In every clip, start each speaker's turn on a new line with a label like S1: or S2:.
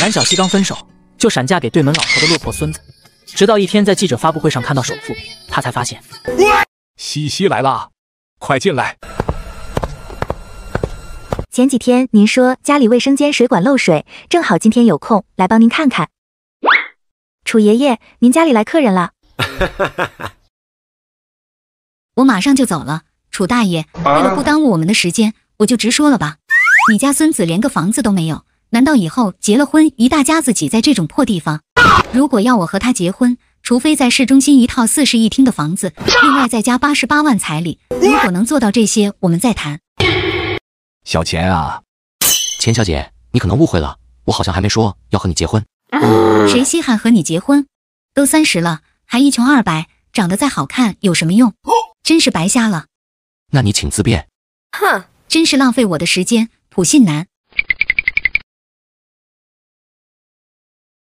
S1: 南小西刚分手，就闪嫁给对门老头的落魄孙子。直到一天在记者发布会上看到首富，他才发现西西来了，快进来。
S2: 前几天您说家里卫生间水管漏水，正好今天有空来帮您看看。楚爷爷，您家里来客人了。
S3: 我马上就走了。楚大爷，为了不耽误我们的时间，我就直说了吧，你家孙子连个房子都没有。难道以后结了婚，一大家子挤在这种破地方？如果要我和他结婚，除非在市中心一套四室一厅的房子，另外再加八十八万彩礼。如果能做到这些，我们再谈。
S4: 小钱啊，钱小姐，你可能误会了，我好像还没说要和你结婚。谁稀
S3: 罕和你结婚？都三十了，还一穷二白，长得再好看有什么用？真是白瞎了。
S4: 那你请自便。
S3: 哼，真是浪费我的时间，普信男。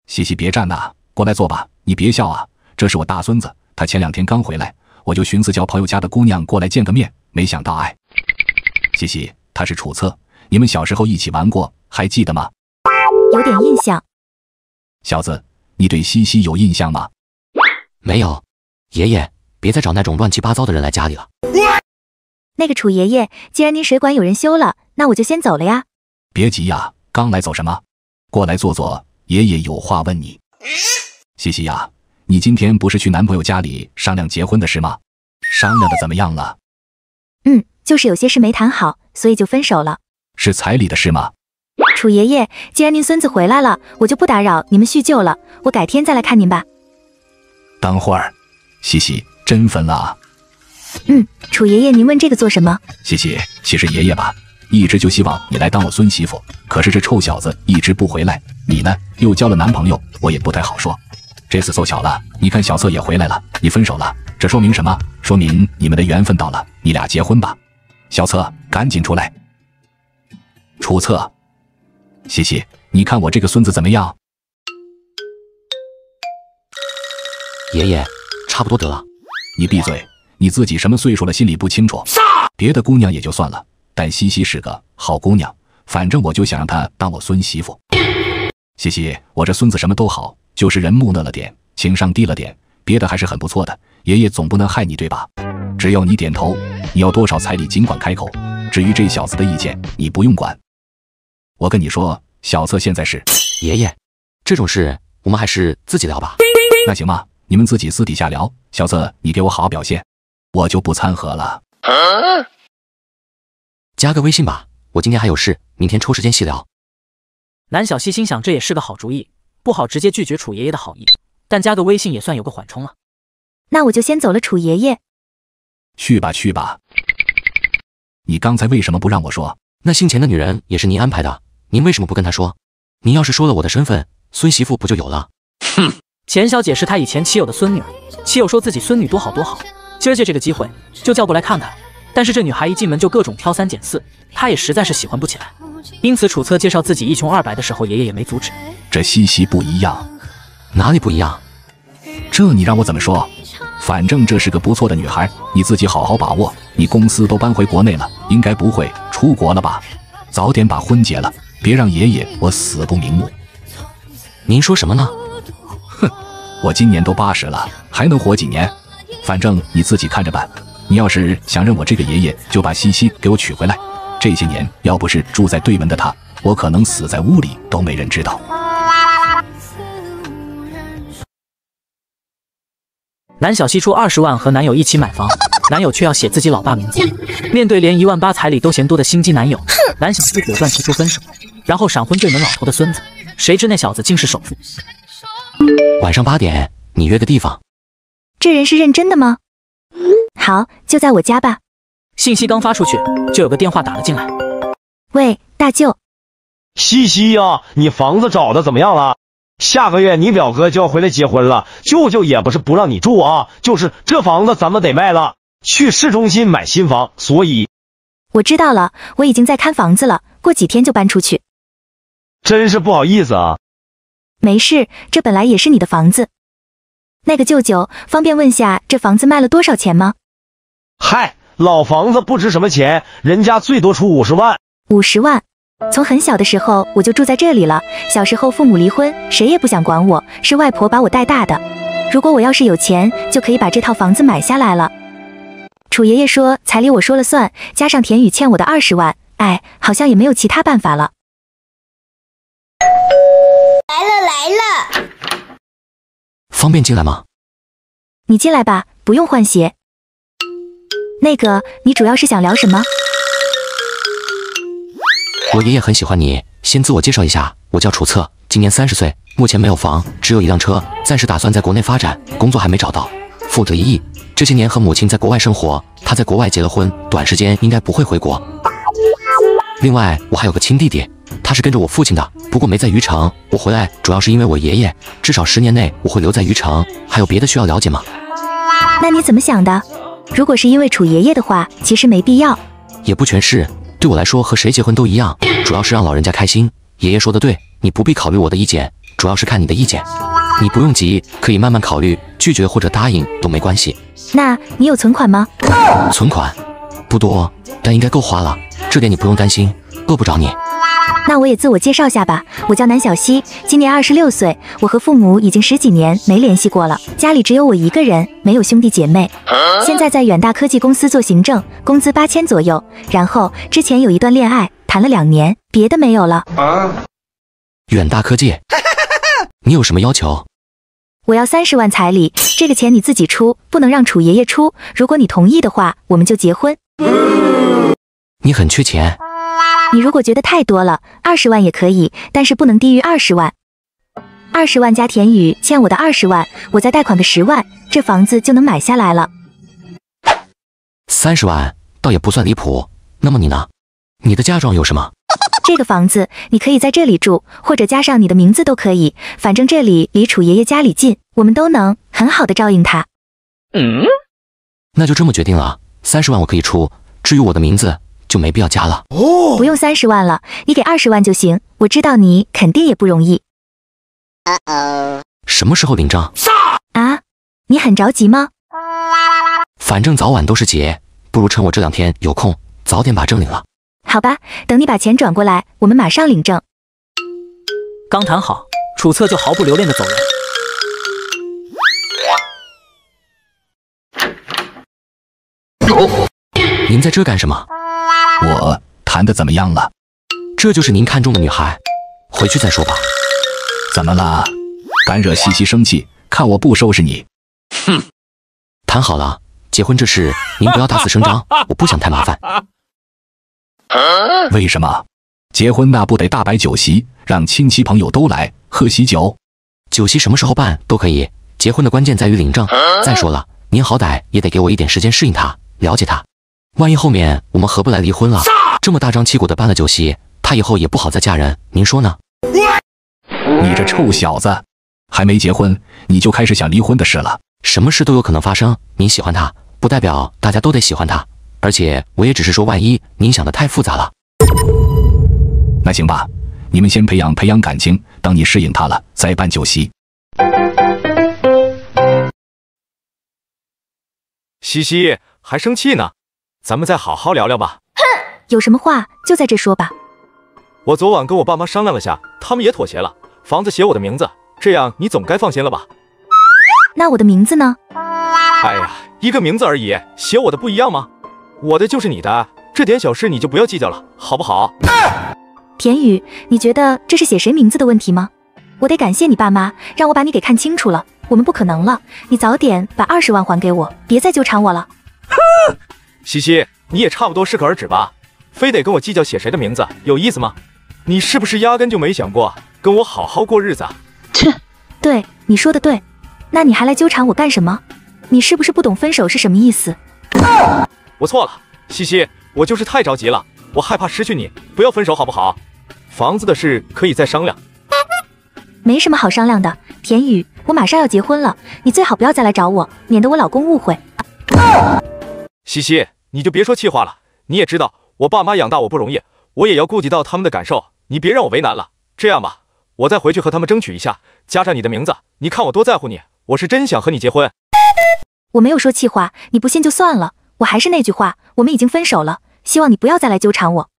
S4: 西西，别站那，过来坐吧。你别笑啊，这是我大孙子，他前两天刚回来，我就寻思叫朋友家的姑娘过来见个面，没想到哎，西西，他是楚策，你们小时候一起玩过，还记得吗？
S2: 有点印象。
S4: 小子，你对西西有印象吗？没有。爷爷，别再找那种乱七八糟的人来家里了。
S2: 那个楚爷爷，既然您水管有人修了，那我就先走了呀。
S4: 别急呀，刚来走什么？过来坐坐。爷爷有话问你，西西呀，你今天不是去男朋友家里商量结婚的事吗？商量的怎么样了？
S2: 嗯，就是有些事没谈好，所以就分手了。
S4: 是彩礼的事吗？
S2: 楚爷爷，既然您孙子回来了，我就不打扰你们叙旧了，我改天再来看您吧。
S4: 等会儿，西西真分了啊？
S2: 嗯，楚爷爷，您问这个做什么？
S4: 西西，其实爷爷吧。一直就希望你来当我孙媳妇，可是这臭小子一直不回来。你呢，又交了男朋友，我也不太好说。这次凑巧了，你看小策也回来了，你分手了，这说明什么？说明你们的缘分到了，你俩结婚吧。小策，赶紧出来。楚策，西西，你看我这个孙子怎么样？爷爷，差不多得了，你闭嘴，你自己什么岁数了，心里不清楚。别的姑娘也就算了。但西西是个好姑娘，反正我就想让她当我孙媳妇。西西，我这孙子什么都好，就是人木讷了点，情商低了点，别的还是很不错的。爷爷总不能害你对吧？只要你点头，你要多少彩礼尽管开口。至于这小子的意见，你不用管。我跟你说，小策现在是爷爷，这种事我们还是自己聊吧。那行吧，你们自己私底下聊。小策，你给我好好表现，我就不掺和了。加个微信吧，我今天还有事，明天抽时间细聊。
S1: 南小西心想，这也是个好主意，不好直接拒绝楚爷爷的好意，但加个微信也算有个缓冲了。那我就先走了，楚爷爷。
S4: 去吧去吧。你刚才为什么不让我说？那姓钱的女人也是您安排的，您为什么不跟她说？您要是说了我的身份，孙媳妇不就有了？
S1: 哼，钱小姐是她以前妻友的孙女，妻友说自己孙女多好多好，今儿借这个机会就叫过来看看。但是这女孩一进门就各种挑三拣四，她也实在是喜欢不起来。因此，楚策介绍自己一穷二白的时候，爷爷也没阻止。
S4: 这西西不一样，哪里不一样？这你让我怎么说？反正这是个不错的女孩，你自己好好把握。你公司都搬回国内了，应该不会出国了吧？早点把婚结了，别让爷爷我死不瞑目。您说什么呢？哼，我今年都八十了，还能活几年？反正你自己看着办。你要是想认我这个爷爷，就把西西给我娶回来。这些年，要不是住在对门的他，我可能死在屋里都没人知道。
S1: 南小西出二十万和男友一起买房，男友却要写自己老爸名字。面对连一万八彩礼都嫌多的心机男友，南小西果断提出分手，然后闪婚对门老婆的孙子。谁知那小子竟是首富。
S4: 晚上八点，你约个地方。
S1: 这人是认真的吗？好，就在我家吧。信息刚发出去，就有个电
S2: 话打了进来。喂，大舅。
S5: 西西呀，你房子找的怎么样了？下个月你表哥就要回来结婚了，舅舅也不是不让你住啊，就是这房子咱们得卖了，去市中心买新房。所以，
S2: 我知道了，我已经在看房子了，过几天就搬出去。
S5: 真是不好意思啊。
S2: 没事，这本来也是你的房子。那个舅舅，方便问下这房子卖了多少钱吗？
S5: 嗨，老房子不值什么钱，人家最多出五十万。
S2: 五十万，从很小的时候我就住在这里了。小时候父母离婚，谁也不想管我，是外婆把我带大的。如果我要是有钱，就可以把这套房子买下来了。楚爷爷说彩礼我说了算，加上田宇欠我的二十万，哎，好像也没有其他办法了。来了来了，
S4: 方便进来吗？
S2: 你进来吧，不用换鞋。那个，你主要是想聊什么？
S4: 我爷爷很喜欢你。先自我介绍一下，我叫楚策，今年三十岁，目前没有房，只有一辆车，暂时打算在国内发展，工作还没找到，负责一亿。这些年和母亲在国外生活，她在国外结了婚，短时间应该不会回国。另外，我还有个亲弟弟，他是跟着我父亲的，不过没在虞城。我回来主要是因为我爷爷，至少十年内我会留在虞城。还有别的需要了解吗？
S2: 那你怎么想的？如果是因为楚爷爷的话，其实没必要，
S4: 也不全是。对我来说，和谁结婚都一样，主要是让老人家开心。爷爷说的对，你不必考虑我的意见，主要是看你的意见。你不用急，可以慢慢考虑，拒绝或者答应都没关系。
S2: 那你有存款吗？
S4: 存款不多，但应该够花了，这点你不用担心，饿不着你。
S2: 那我也自我介绍下吧，我叫南小西，今年二十六岁。我和父母已经十几年没联系过了，家里只有我一个人，没有兄弟姐妹。现在在远大科技公司做行政，工资八千左右。然后之前有一段恋爱，谈了两年，别的没有了。
S4: 远大科技，你有什么要求？
S2: 我要三十万彩礼，这个钱你自己出，不能让楚爷爷出。如果你同意的话，我们就结婚。
S4: 你很缺钱。
S2: 你如果觉得太多了，二十万也可以，但是不能低于二十万。二十万加田雨欠我的二十万，我再贷款个十万，这房子就能买下来了。
S4: 三十万倒也不算离谱。那么你呢？你的嫁妆有什么？
S2: 这个房子你可以在这里住，或者加上你的名字都可以，反正这里离楚爷爷家里近，我们都能很好的照应他。
S4: 嗯，那就这么决定了。三十万我可以出，至于我的名字。就没必要加了，
S2: 哦，不用三十万了，你给二十万就行。我知道你肯定也不容易。呃呃，
S4: 什么时候领证？
S2: 啊，你很着急吗？
S4: 反正早晚都是结，不如趁我这两天有空，早点把证领了。
S2: 好吧，等你把钱转过来，我们马上领证。
S1: 刚谈好，楚策就毫不留恋的走人。您在这干什么？我
S4: 谈的怎么样了？这就是您看中的女孩，回去再说吧。怎么了？敢惹西西生气，看我不收拾你！哼，谈好了，结婚这事您不要大肆声张，我不想太麻烦。为什么？结婚那不得大摆酒席，让亲戚朋友都来喝喜酒？酒席什么时候办都可以，结婚的关键在于领证。再说了，您好歹也得给我一点时间适应他，了解他。万一后面我们合不来离婚了，这么大张旗鼓的办了酒席，她以后也不好再嫁人，您说呢？你这臭小子，还没结婚你就开始想离婚的事了，什么事都有可能发生。你喜欢他不代表大家都得喜欢他，而且我也只是说万一，你想的太复杂了。那行吧，你们先培养培养感情，等你适应他了，再办酒席。
S5: 西西还生气呢。咱们再好好聊聊吧。哼，
S2: 有什么话就在这说吧。
S5: 我昨晚跟我爸妈商量了下，他们也妥协了，房子写我的名字，这样你总该放心了吧？
S2: 那我的名字呢？
S5: 哎呀，一个名字而已，写我的不一样吗？我的就是你的，这点小事你就不要计较了，好不好？
S2: 田宇，你觉得这是写谁名字的问题吗？我得感谢你爸妈，让我把你给看清楚了。我们不可能了，你早点把二十万还给我，别再纠缠我了。哼。
S5: 西西，你也差不多适可而止吧，非得跟我计较写谁的名字有意思吗？你是不是压根就没想过跟我好好过日子？
S2: 切，对，你说的对，那你还来纠缠我干什么？你是不是不懂分手是什么意思？
S5: 我错了，西西，我就是太着急了，我害怕失去你，不要分手好不好？房子的事可以再商量，
S2: 没什么好商量的，田雨，我马上要结婚了，你最好不要再来找我，免得我老公误会。
S5: 西西。你就别说气话了，你也知道我爸妈养大我不容易，我也要顾及到他们的感受，你别让我为难了。这样吧，我再回去和他们争取一下，加上你的名字，你看我多在乎你，我是真想和你结婚。
S2: 我没有说气话，你不信就算了。我还是那句话，我们已经分手了，希望你不要再来纠缠我。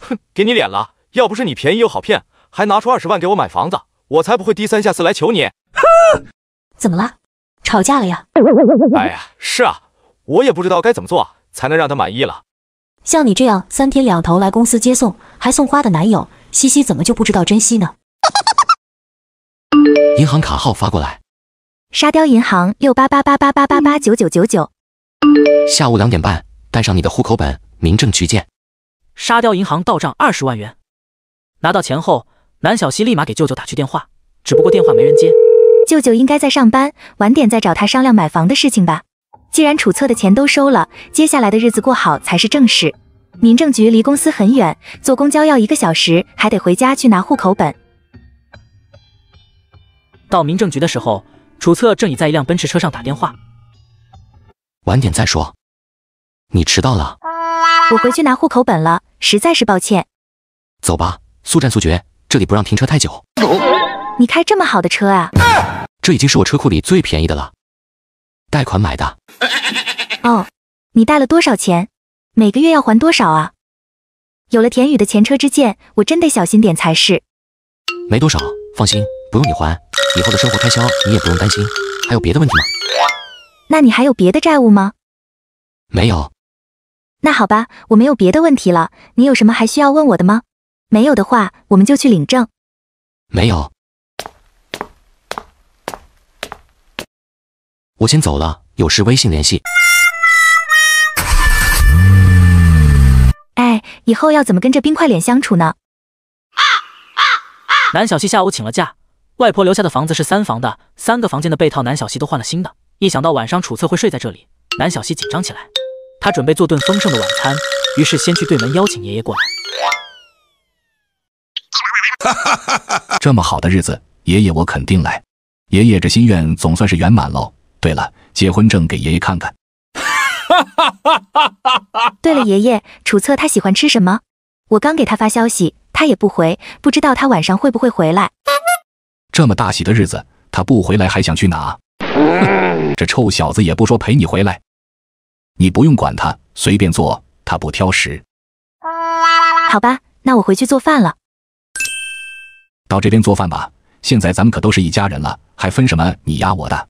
S5: 哼，给你脸了，要不是你便宜又好骗，还拿出二十万给我买房子，我才不会低三下四来求你。
S2: 哼，怎么了？吵架了呀？哎呀，
S5: 是啊。我也不知道该怎么做才能让他满意了。
S2: 像你这样三天两头来公司接送还送花的男友，西西怎么就不知道珍惜呢？
S4: 银行卡号发过来。
S2: 沙雕银行六八八八八八八八九九九九。
S4: 下午两点半，带上你的户口本，民政
S1: 局见。沙雕银行到账二十万元。拿到钱后，南小西立马给舅舅打去电话，只不过电话没人接。
S2: 舅舅应该在上班，晚点再找他商量买房的事情吧。既然楚策的钱都收了，接下来的日子过好才是正事。民政局离公司很远，坐公交要一个小时，还得回家去拿户口本。
S1: 到民政局的时候，楚策正已在一辆奔驰车上打电话。
S4: 晚点再说，你迟到了。
S2: 我回去拿户口本了，实在是抱歉。
S4: 走吧，速战速决，这里不让停车太久。
S2: 你开这么好的车啊？
S4: 这已经是我车库里最便宜的了。贷款买的。
S2: 哦，你贷了多少钱？每个月要还多少啊？有了田宇的前车之鉴，我真得小心点才是。
S4: 没多少，放心，不用你还。以后的生活开销你也不用担心。还有别的问题吗？
S2: 那你还有别的债务吗？没有。那好吧，我没有别的问题了。你有什么还需要问我的吗？没有的话，我们就去领证。
S4: 没有。我先走了，有事微信联系。
S2: 哎，以后要怎么跟这冰块脸相处呢？
S1: 南小西下午请了假，外婆留下的房子是三房的，三个房间的被套南小西都换了新的。一想到晚上楚策会睡在这里，南小西紧张起来。他准备做顿丰盛的晚餐，于是先去对门邀请爷爷过来。
S4: 这么好的日子，爷爷我肯定来。爷爷这心愿总算是圆满喽。对了，结婚证给爷爷看看。
S2: 对了，爷爷，楚策他喜欢吃什么？我刚给他发消息，他也不回，不知道他晚上会不会回来。
S4: 这么大喜的日子，他不回来还想去哪？这臭小子也不说陪你回来，你不用管他，随便做，他不挑食。
S2: 好吧，那我回去做饭了。
S4: 到这边做饭吧，现在咱们可都是一家人了，还分什么你压我的？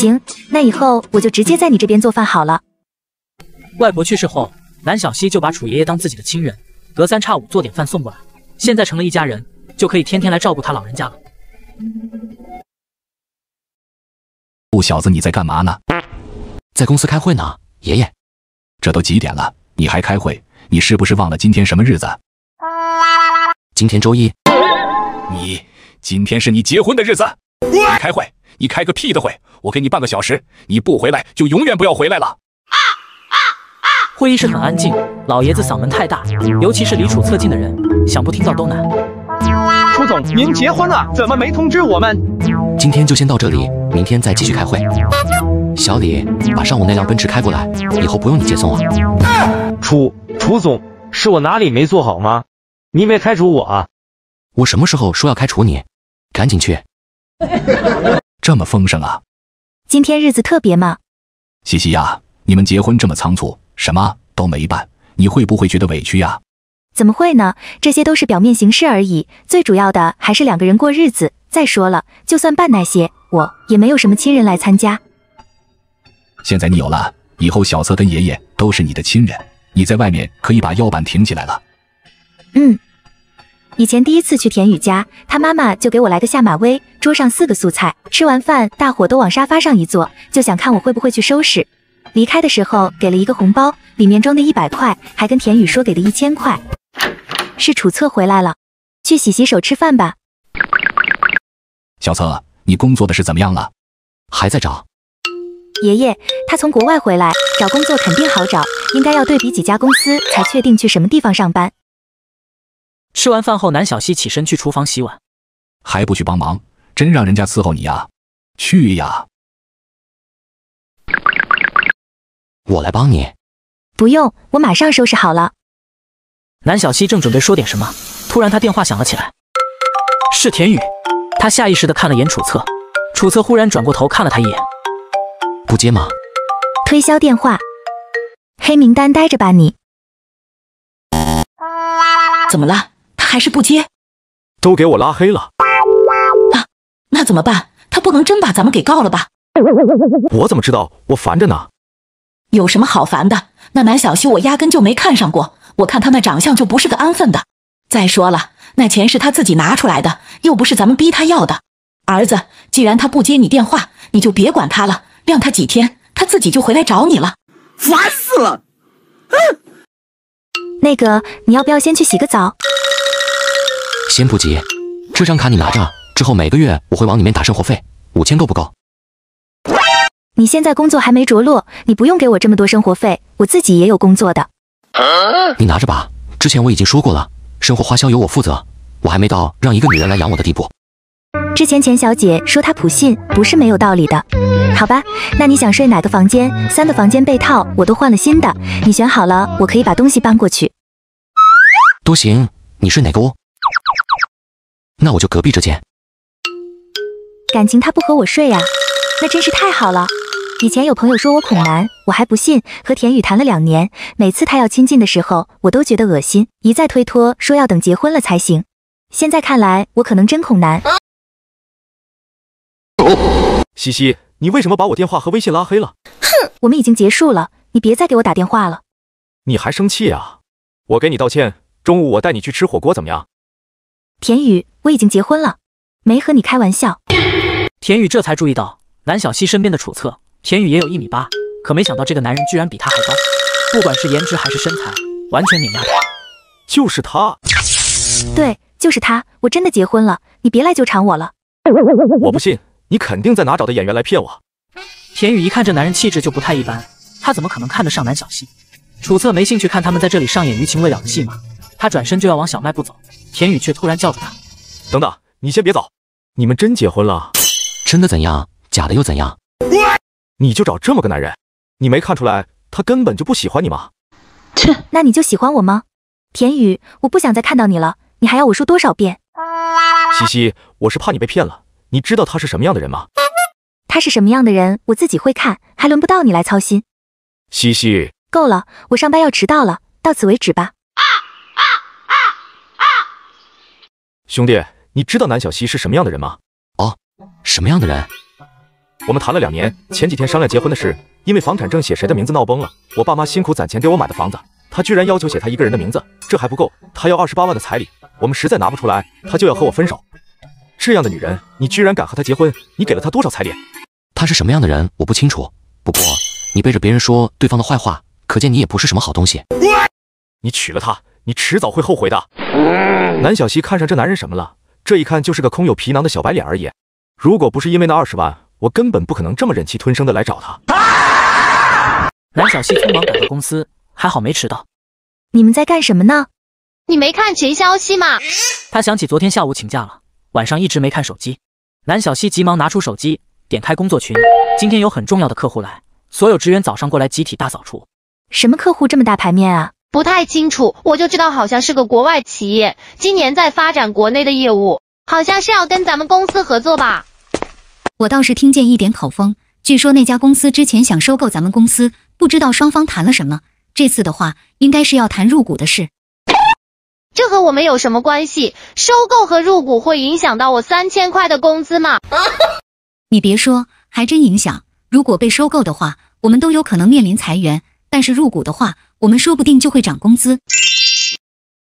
S2: 行，那以后我就直接在你这边做饭好了。
S1: 外婆去世后，南小西就把楚爷爷当自己的亲人，隔三差五做点饭送过来。现在成了一家人，就可以天天来照顾他老人家了。
S4: 顾小子，你在干嘛呢？在公司开会呢。爷爷，这都几点了，你还开会？你是不是忘了今天什么日子？今天周一。你今天是你结婚的日子。你开会。你开个屁的会！我给你半个小时，你不回来就永远不要回来了。
S1: 会议室很安静，老爷子嗓门太大，尤其是离楚侧近的人，想不听到都难。楚总，您结婚了，怎么没通知我们？
S4: 今天就先到这里，明天再继续开会。小李，把上午那辆奔驰开过来，以后不用你接送了。楚楚总，是我哪里没做好吗？你没开除我？啊？我什么时候说要开除你？赶紧去。这么丰盛
S2: 啊！今天日子特别吗？
S4: 西西呀，你们结婚这么仓促，什么都没办，你会不会觉得委屈呀？
S2: 怎么会呢？这些都是表面形式而已，最主要的还是两个人过日子。再说了，就算办那些，我也没有什么亲人来参加。
S4: 现在你有了，以后小策跟爷爷都是你的亲人，你在外面可以把腰板挺起来了。
S2: 嗯。以前第一次去田宇家，他妈妈就给我来个下马威，桌上四个素菜。吃完饭，大伙都往沙发上一坐，就想看我会不会去收拾。离开的时候给了一个红包，里面装的一百块，还跟田宇说给的一千块。是楚策回来了，去洗洗手吃饭吧。
S4: 小策，你工作的事怎么样了？
S1: 还在找。
S2: 爷爷，他从国外回来，找工作肯定好找，应该要对比几家公司才确定去什么地方上班。
S1: 吃完饭后，南小西起身去厨房洗碗，还不去帮忙，真让人家伺候你呀！去呀，我来帮你。不用，我马上收拾好了。南小西正准备说点什么，突然他电话响了起来，是田宇。他下意识地看了眼楚策，楚策忽然转过头看了他一眼，不接吗？
S2: 推销电话，黑名单，待着吧你。怎么了？还是不接，
S5: 都给我拉黑了
S2: 啊！那怎么办？他不能真把咱们给告了吧？
S5: 我怎么知道？我烦着呢。
S2: 有什么好烦的？那满小西我压根就没看上过，我看他那长相就不是个安分的。再说了，那钱
S1: 是他自己拿出来的，又不是咱们逼他要的。儿子，既然他不接你电话，你就别管他了，晾他几天，他自己就回来找你了。烦死了！嗯，
S2: 那个，你要不要先去洗个澡？
S4: 先不急，这张卡你拿着，之后每个月我会往里面打生活费，五千够不够？
S2: 你现在工作还没着落，你不用给我这么多生活费，我自己也有工作的。
S4: 你拿着吧，之前我已经说过了，生活花销由我负责，我还没到让一个女人来养我的地步。
S2: 之前钱小姐说她普信，不是没有道理的。好吧，那你想睡哪个房间？三个房间被套我都换了新的，你选好了，我可以把东西搬过去。
S4: 都行，你睡哪个屋？
S2: 那我就隔壁这间。感情他不和我睡呀？那真是太好了。以前有朋友说我恐男，我还不信。和田宇谈了两年，每次他要亲近的时候，我都觉得恶心，一再推脱说要等结婚了才行。现在看来，我可能真恐男。
S5: 西西，你为什么把我电话和微信拉黑了？
S2: 哼，我们已经结束了，你别再给我打电话了。
S5: 你还生气啊？我给你道歉。中午我带你去吃火锅，怎么样？
S2: 田宇，我已经结婚了，没和你开玩笑。
S1: 田宇这才注意到南小西身边的楚策，田宇也有一米八，可没想到这个男人居然比他还高，不管是颜值还是身材，完全碾压他。就是他，对，就是
S2: 他，我真的结婚了，你别来纠缠我了。我
S5: 不信，你肯定在哪找的演员来骗
S1: 我。田宇一看这男人气质就不太一般，他怎么可能看得上南小西？楚策没兴趣看他们在这里上演余情未了的戏码。他转身就要往小卖部走，田宇却突然叫住他：“
S5: 等等，你先别走，你们真结婚了？真的怎样？假的又怎样？你就找这么个男人？你没看出来他根本就不喜欢你吗？
S2: 切，那你就喜欢我吗？田宇，我不想再看到你了，你还要我说多少遍？
S5: 西西，我是怕你被骗了。你知道他是什么样的人吗？
S2: 他是什么样的人，我自己会看，还轮不到你来操心。
S5: 西西，
S2: 够了，我上班要迟到了，到此为止吧。”
S5: 兄弟，你知道南小溪是什么样的人吗？哦，什么样的人？我们谈了两年，前几天商量结婚的事，因为房产证写谁的名字闹崩了。我爸妈辛苦攒钱给我买的房子，他居然要求写他一个人的名字，这还不够，他要二十八万的彩礼，我们实在拿不出来，他就要和我分手。这样的女人，你居然敢和她结婚？你给了她多少彩礼？
S4: 她是什么样的人，我不清楚。不过你背着别人说对方的坏话，可见你也不是什么好东西。你娶了她，你迟早会后
S5: 悔的。
S4: 南小西看上这男
S5: 人什么了？这一看就是个空有皮囊的小白脸而已。如果不是因为那二十万，我根本不
S1: 可能这么忍气吞声的来找他。南小西匆忙赶到公司，还好没迟到。
S6: 你们在干什么呢？你没看群消息吗？
S1: 他想起昨天下午请假了，晚上一直没看手机。南小西急忙拿出手机，点开工作群。今天有很重要的客户来，所有职员早上过来集体大扫除。什么客户这么大排面啊？
S6: 不太清楚，我就知道好像是个国外企业，今年在发展国
S3: 内的业务，好像是要跟咱们公司合作吧。我倒是听见一点口风，据说那家公司之前想收购咱们公司，不知道双方谈了什么。这次的话，应该是要谈入股的事。这和我们有什么关系？收
S6: 购和入股会影响到我三千块的工资吗？
S3: 你别说，还真影响。如果被收购的话，我们都有可能面临裁员。但是入股的话，我们说不定就会涨工资。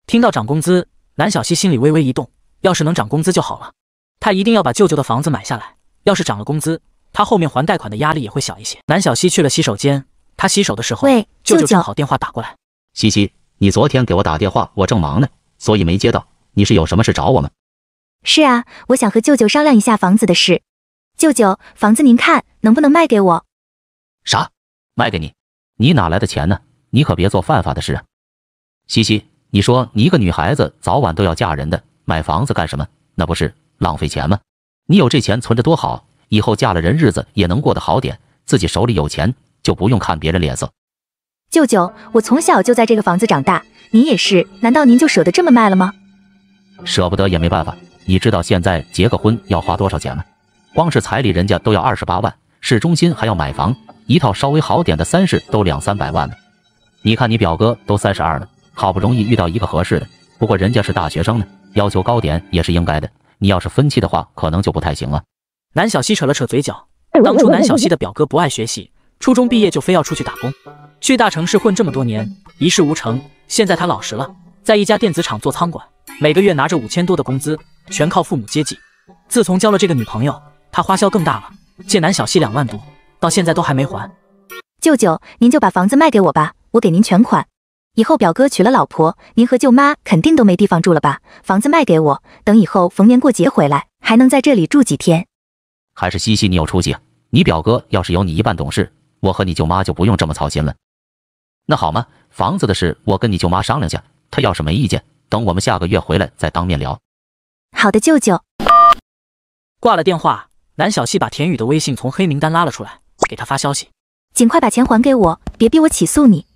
S1: 听到涨工资，南小西心里微微一动。要是能涨工资就好了，他一定要把舅舅的房子买下来。要是涨了工资，他后面还贷款的压力也会小一些。南小西去了洗手间，他洗手的时候，喂，舅舅，正好电话打过来。
S7: 西西，你昨天给我打电话，我正忙呢，所以没接到。你是有什么事找我们？
S2: 是啊，我想和舅舅商量一下房子的事。舅舅，房子您看能不能卖给我？
S7: 啥？卖给你？你哪来的钱呢？你可别做犯法的事啊！西西，你说你一个女孩子，早晚都要嫁人的，买房子干什么？那不是浪费钱吗？你有这钱存着多好，以后嫁了人，日子也能过得好点，自己手里有钱，就不用看别人脸色。
S2: 舅舅，我从小就在这个房子长大，您也是，难道您就舍得这么卖了吗？
S7: 舍不得也没办法，你知道现在结个婚要花多少钱吗？光是彩礼人家都要二十八万，市中心还要买房。一套稍微好点的三室都两三百万了，你看你表哥都三十二了，好不容易遇到一个合适的，不过人家是大学生呢，要求高点也是应该的。你要是分期的话，可能就不太行了。
S1: 南小西扯了扯嘴角，当初南小西的表哥不爱学习，初中毕业就非要出去打工，去大城市混这么多年，一事无成。现在他老实了，在一家电子厂做仓管，每个月拿着五千多的工资，全靠父母接济。自从交了这个女朋友，他花销更大了，借南小西两万多。到现在都还没还，
S2: 舅舅，您就把房子卖给我吧，我给您全款。以后表哥娶了老婆，您和舅妈肯定都没地方住了吧？房子卖给我，等以后逢年过节回来，还能在这里住几天。
S7: 还是西西你有出息，你表哥要是有你一半懂事，我和你舅妈就不用这么操心了。那好嘛，房子的事我跟你舅妈商量下，他要是没意见，等我们下个月回来再当面聊。
S1: 好的，舅舅。挂了电话，南小西把田宇的微信从黑名单拉了出来。给他发消息，
S2: 尽快把钱还给我，别逼我起
S1: 诉你。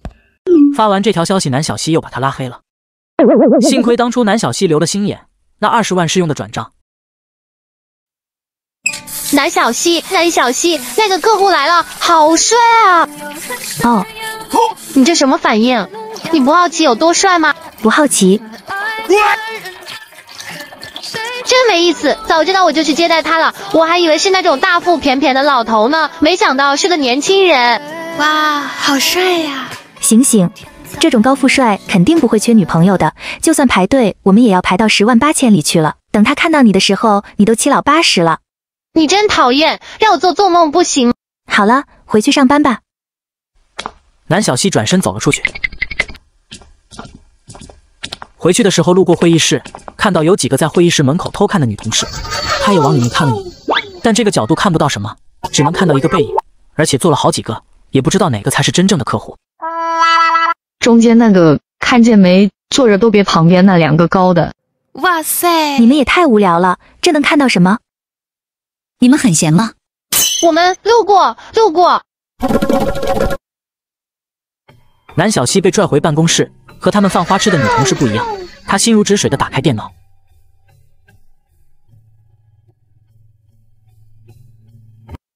S1: 发完这条消息，南小西又把他拉黑了。幸亏当初南小西留了心眼，那二十万是用的转账。
S6: 南小西，南小西，那个客户来了，好帅啊！哦，你这什么反应？你不好奇有多帅吗？不好奇。真没意思，早知道我就去接待他了。我还以为是那种大腹便便的老头呢，没想到是个年轻人。哇，好帅呀！
S2: 醒醒，这种高富帅肯定不会缺女朋友的。就算排队，我们也要排到十万八千里去了。等他看到你的时候，你都七老八十了。你真讨厌，让我做做梦不行好了，回去上班吧。
S1: 南小西转身走了出去。回去的时候路过会议室，看到有几个在会议室门口偷看的女同事，她也往里面看了，但这个角度看不到什么，只能看到一个背影，而且坐了好几个，也不知道哪个才是真正的客户。
S6: 中间那个看见没？坐着都别旁边那两个高的。
S2: 哇塞，你们也太无聊了，这能看到什么？你们很闲吗？我们路过路过。
S1: 南小西被拽回办公室。和他们犯花痴的女同事不一样，她心如止水的打开电脑。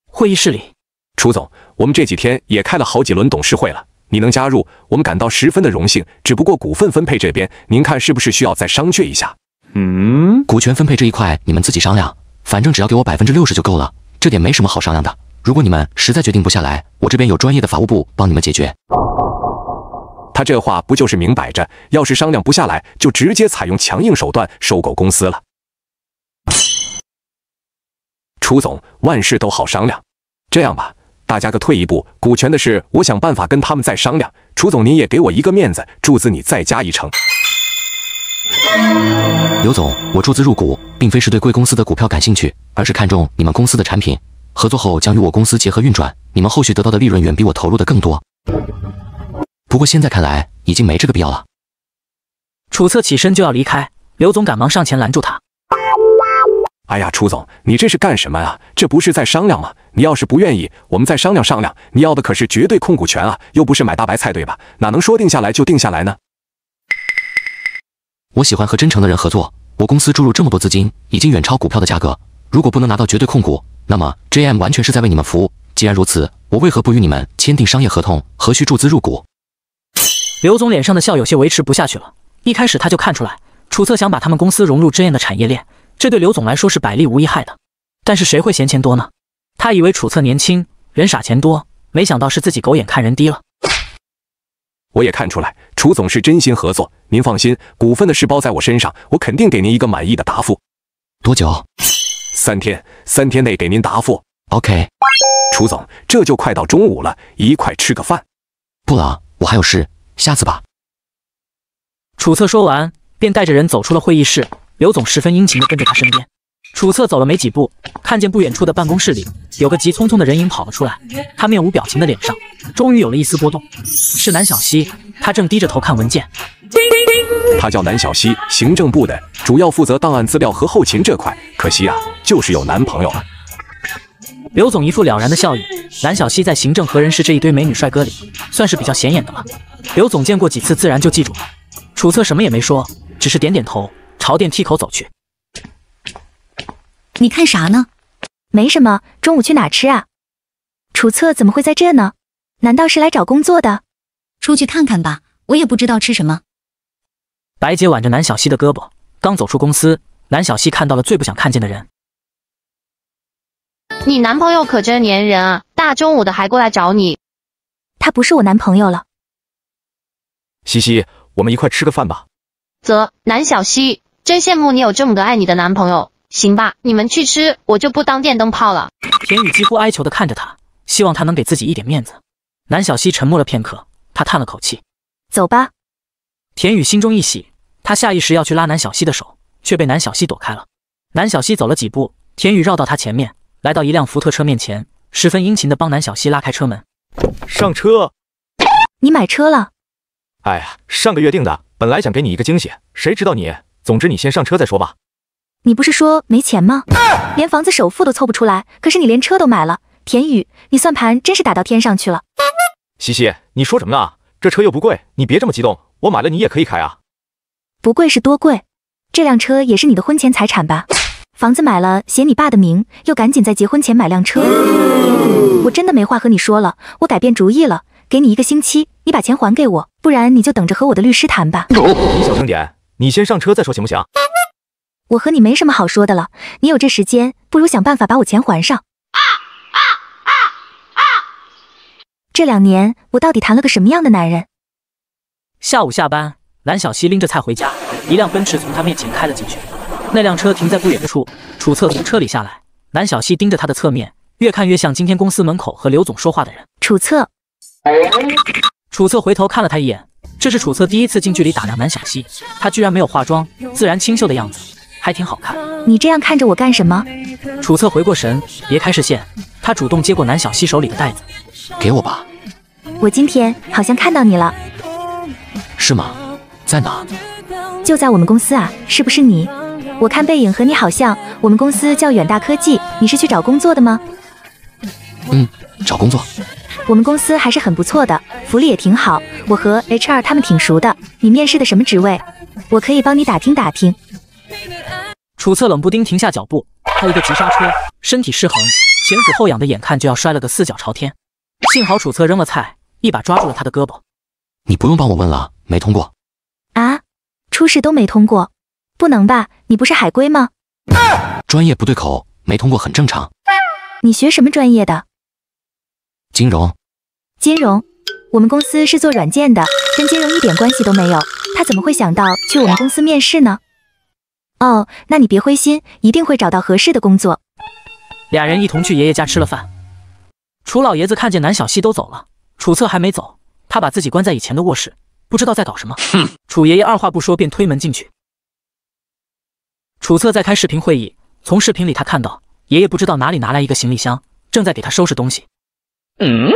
S1: 会议
S5: 室里，楚总，我们这几天也开了好几轮董事会了，你能加入，我们感到十
S4: 分的荣幸。只不过股份分配这边，
S5: 您看是不是需要再商榷一下？
S4: 嗯，股权分配这一块你们自己商量，反正只要给我百分之六十就够了，这点没什么好商量的。如果你们实在决定不下来，我这边有专业的法务部帮你们解决。他
S5: 这话不就是明摆着，要是商量不下来，就直接采用强硬手段收购公司了？楚总，万事都好商量。这样吧，大家各退一步，股权的事，我想办法跟他们再商量。楚总，您也给我一个面子，注资你再加一成。
S4: 刘总，我出资入股，并非是对贵公司的股票感兴趣，而是看中你们公司的产品。合作后将与我公司结合运转，你们后续得到的利润远比我投入的更多。不过现在看来已经没这个必要了。
S1: 楚策起身就要离开，刘总赶忙上前拦住他：“哎呀，楚总，你这是干什么啊？这不是在商量吗？你要是不
S5: 愿意，我们再商量商量。你要的可是绝对控股权啊，又不是买大白菜，对吧？哪能说定下
S4: 来就定下来呢？”我喜欢和真诚的人合作。我公司注入这么多资金，已经远超股票的价格。如果不能拿到绝对控股，那么 J M 完全是在为你们服务。既然如此，我为何不与你们签订商业合同？何须注资入股？
S1: 刘总脸上的笑有些维持不下去了。一开始他就看出来，楚策想把他们公司融入真燕的产业链，这对刘总来说是百利无一害的。但是谁会嫌钱多呢？他以为楚策年轻人傻钱多，没想到是自己狗眼看人低了。我也看出
S5: 来，楚总是真心合作。您放心，股份的事包在我身上，我肯定给您一个满意的答复。多久？三天，三天内给您答复。OK。楚总，这就快到中午了，一块吃个饭。不了，我还有事。下次
S1: 吧。楚策说完，便带着人走出了会议室。刘总十分殷勤的跟着他身边。楚策走了没几步，看见不远处的办公室里有个急匆匆的人影跑了出来。他面无表情的脸上终于有了一丝波动。是南小溪，他正低着头看文件。
S5: 他叫南小溪，行政部的，主要负责档案资料和后勤这块。可惜啊，就是有男朋友了。
S1: 刘总一副了然的笑意。南小西在行政和人事这一堆美女帅哥里，算是比较显眼的了。刘总见过几次，自然就记住了。楚策什么也没说，只是点点头，朝电梯口走去。
S2: 你看啥呢？没什么，中午去哪吃啊？楚策怎么会在这呢？难道是来找工作的？出去看看吧，我也不知道吃什么。
S1: 白洁挽着南小西的胳膊，刚走出公司，南小西看到了最不想看见的人。
S6: 你男朋友可真粘人啊！大中午的还过来找你。他不是我男朋友了。
S5: 西西，我们一块吃个饭吧。
S6: 啧，南小西，真羡慕你有这么个爱你的男朋友。行吧，你们去吃，我就不当电灯泡了。
S1: 田宇几乎哀求的看着他，希望他能给自己一点面子。南小西沉默了片刻，他叹了口气，走吧。田宇心中一喜，他下意识要去拉南小西的手，却被南小西躲开了。南小西走了几步，田宇绕到他前面。来到一辆福特车面前，十分殷勤地帮南小西拉开车门，
S5: 上车。
S1: 你买车了？
S5: 哎呀，上个月定的，本来想给你一个惊喜，谁知道你。总之，你先上车再说吧。
S2: 你不是说没钱吗？连房子首付都凑不出来，可是你连车都买了。田宇，你算盘真是打到天上去了。
S5: 西西，你说什么呢？这车又不贵，你别这么激动。我买了，你也可以开啊。
S2: 不贵是多贵？这辆车也是你的婚前财产吧？房子买了，写你爸的名，又赶紧在结婚前买辆车。我真的没话和你说了，我改变主意了，给你一个星期，你把钱还给我，不然你就等着和我的律师谈吧。你
S5: 小声点，你先上车再说，行不行？
S2: 我和你没什么好说的了，你有这时间，不如想办法把我钱还上。啊啊啊啊！这两年我到底谈了个什么样的男人？
S1: 下午下班，蓝小溪拎着菜回家，一辆奔驰从他面前开了进去。那辆车停在不远处，楚策从车里下来，南小西盯着他的侧面，越看越像今天公司门口和刘总说话的人。楚策，楚策回头看了他一眼，这是楚策第一次近距离打量南小西，他居然没有化妆，自然清秀的样子还挺好看。
S2: 你这样看着我干什么？
S1: 楚策回过神，别开视线，他主动接过南小西手里的袋子，给我
S4: 吧。
S2: 我今天好像看到你了，是吗？在哪？就在我们公司啊，是不是你？我看背影和你好像，我们公司叫远大科技，你是去找工作的吗？
S4: 嗯，找工作。
S2: 我们公司还是很不错的，福利也挺好。我和 HR 他们
S1: 挺熟的。你面试的什么职位？我可以帮你打听打听。楚策冷不丁停下脚步，他一个急刹车，身体失衡，前俯后仰的，眼看就要摔了个四脚朝天。幸好楚策扔了菜，一把抓住了他的胳膊。
S4: 你不用帮我问了，没通过。
S1: 啊，初试都没通过。不能吧，你不是海
S2: 归吗？
S4: 专业不对口，没通过很正常。
S2: 你学什么专业的？金融。金融。我们公司是做软件的，跟金融一点关系都没有。他怎么会想到去我们公司面试呢？哦，那你别
S1: 灰心，一定会找到
S2: 合适的工作。
S1: 俩人一同去爷爷家吃了饭。楚老爷子看见南小西都走了，楚策还没走，他把自己关在以前的卧室，不知道在搞什么。哼！楚爷爷二话不说便推门进去。楚策在开视频会议，从视频里他看到爷爷不知道哪里拿来一个行李箱，正在给他收拾东西。
S4: 嗯，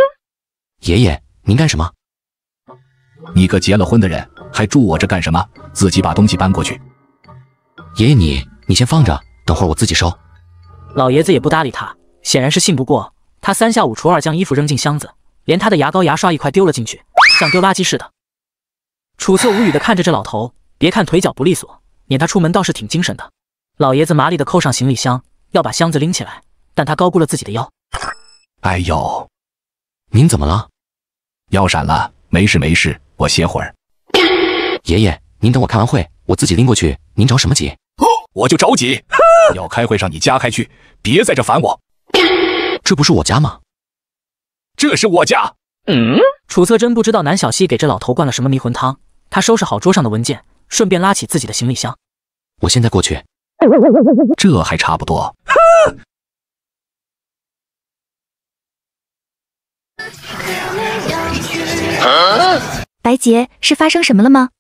S4: 爷爷您干什么？你个结了婚的人还住我这干什么？自己把东西搬过去。爷爷你你先放着，等会儿我自己收。
S1: 老爷子也不搭理他，显然是信不过他。三下五除二将衣服扔进箱子，连他的牙膏牙刷一块丢了进去，像丢垃圾似的。楚策无语的看着这老头，别看腿脚不利索，撵他出门倒是挺精神的。老爷子麻利的扣上行李箱，要把箱子拎起来，但他高估了自己的腰。
S4: 哎呦，您怎么了？腰闪了，没事没事，我歇会儿。爷爷，您等我开完会，我自己拎过去。您着什么急？我就着急，要开会上你家开去，别在这烦我。这不是我家吗？这是我家。
S1: 嗯。楚策真不知道南小溪给这老头灌了什么迷魂汤。他收拾好桌上的文件，顺便拉起自己的行李箱。
S4: 我现在过去。这还差
S1: 不多。
S2: 白洁，是发生什么了吗？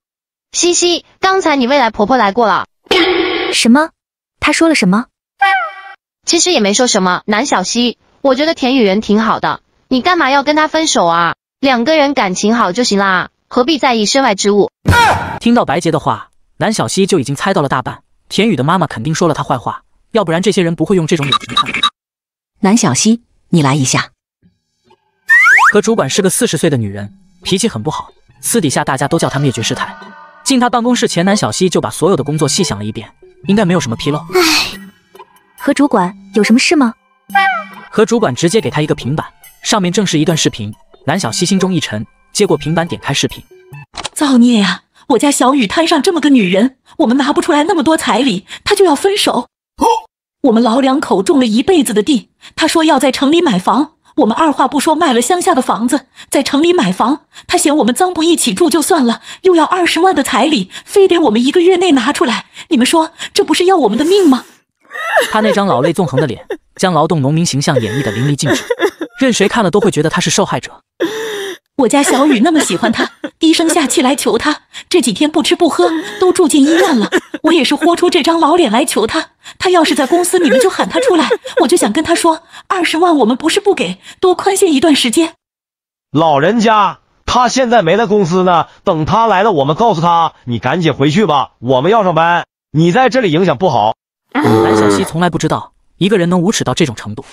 S2: 西西，刚才你未来婆婆来过了。什么？
S6: 她说了什么？其实也没说什么。南小西，我觉得田雨人挺好的，你干嘛要跟他分手啊？两个人感情好就行啦，何必在意身外
S1: 之物？听到白洁的话，南小西就已经猜到了大半。田宇的妈妈肯定说了他坏话，要不然这些人不会用这种眼神看。南小西，你来一下。何主管是个四十岁的女人，脾气很不好，私底下大家都叫她灭绝师太。进她办公室前，南小西就把所有的工作细想了一遍，应该没有什么纰漏。哎，
S2: 何主管有什么事吗？
S1: 何主管直接给她一个平板，上面正是一段视频。南小西心中一沉，接过平板，点开视频，造孽呀！我家小雨摊上这么个女人，我们拿不出来那么多彩礼，他就要分手。我们老两口种了一辈子的地，他说要在城里买房，我们二话不说卖了乡下的房子，在城里买房。他嫌我们脏，不一起住就算了，又要二十万的彩礼，非得我们一个月内拿出来。你们说，这不是要我们的命吗？他那张老泪纵横的脸，将劳动农民形象演绎得淋漓尽致，任谁看了都会觉得他是受害者。我家小雨那么喜欢他，低声下气来求他，这几天不吃不喝，都住进医院了。我也是豁出这张老脸来求他。他要是在公司，你们就喊他出来。我就想跟他说，二十万我们不是不给，多宽限一段时间。
S5: 老人家，他现在没在公司呢，等他来了，我们告诉他，你赶紧回去吧，我们要上班，你在这里影响不好。
S1: 蓝小溪从来不知道，一个人能无耻到这种程度，